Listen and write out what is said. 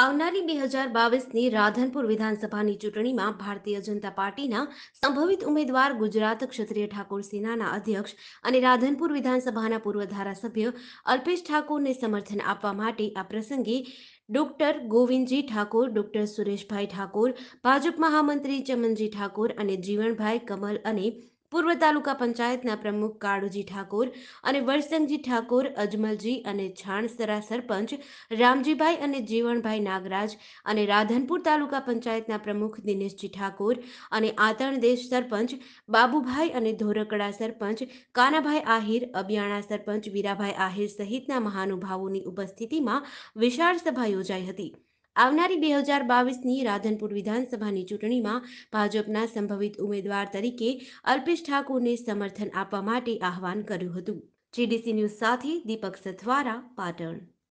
આવનારી બે હજાર બાવીસની રાધનપુર વિધાનસભાની ચૂંટણીમાં ભારતીય જનતા પાર્ટીના સંભવિત ઉમેદવાર ગુજરાત ક્ષત્રિય ઠાકોર સેનાના અધ્યક્ષ અને રાધનપુર વિધાનસભાના પૂર્વ ધારાસભ્ય અલ્પેશ ઠાકોરને સમર્થન આપવા માટે આ પ્રસંગે ડોક્ટર ગોવિંદજી ઠાકોર ડોક્ટર સુરેશભાઈ ઠાકોર ભાજપ મહામંત્રી ચમનજી ઠાકોર અને જીવણભાઈ કમલ અને પૂર્વ તાલુકા પંચાયતના પ્રમુખ કાળુજી ઠાકોર અને વરસંગજી ઠાકોર અજમલજી અને છાણસરા સરપંચ રામજીભાઈ અને જીવણભાઈ નાગરાજ અને રાધનપુર તાલુકા પંચાયતના પ્રમુખ દિનેશજી ઠાકોર અને આતણદેશ સરપંચ બાબુભાઈ અને ધોરકડા સરપંચ કાનાભાઈ આહિર અબિયાણા સરપંચ વીરાભાઈ આહિર સહિતના મહાનુભાવોની ઉપસ્થિતિમાં વિશાળ સભા યોજાઈ હતી આવનારી બે હજાર બાવીસની રાધનપુર વિધાનસભાની ચૂંટણીમાં ભાજપના સંભવિત ઉમેદવાર તરીકે અલ્પેશ ઠાકોરને સમર્થન આપવા માટે આહવાન કર્યું હતું જીડીસી ન્યૂઝ સાથે દીપક સથવારા પાટણ